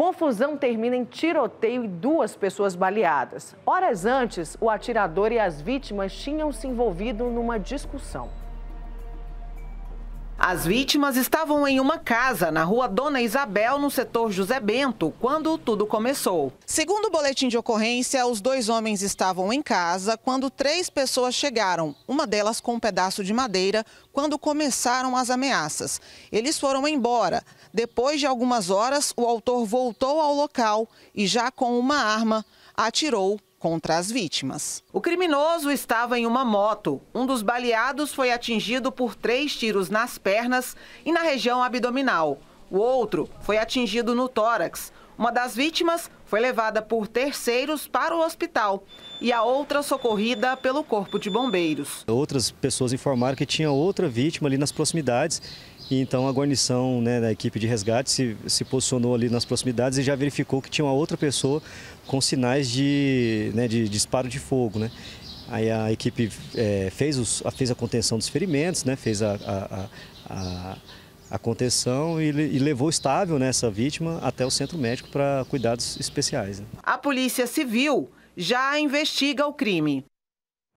confusão termina em tiroteio e duas pessoas baleadas. Horas antes, o atirador e as vítimas tinham se envolvido numa discussão. As vítimas estavam em uma casa na rua Dona Isabel, no setor José Bento, quando tudo começou. Segundo o boletim de ocorrência, os dois homens estavam em casa quando três pessoas chegaram, uma delas com um pedaço de madeira, quando começaram as ameaças. Eles foram embora. Depois de algumas horas, o autor voltou ao local e, já com uma arma, atirou contra as vítimas. O criminoso estava em uma moto. Um dos baleados foi atingido por três tiros nas pernas e na região abdominal. O outro foi atingido no tórax. Uma das vítimas foi levada por terceiros para o hospital e a outra socorrida pelo Corpo de Bombeiros. Outras pessoas informaram que tinha outra vítima ali nas proximidades e então a guarnição né, da equipe de resgate se, se posicionou ali nas proximidades e já verificou que tinha uma outra pessoa com sinais de, né, de, de disparo de fogo. Né? Aí a equipe é, fez, os, fez a contenção dos ferimentos, né? fez a, a, a, a contenção e, e, levou estável né, essa vítima até o centro médico para cuidados especiais. Né? A Polícia Civil já investiga o crime.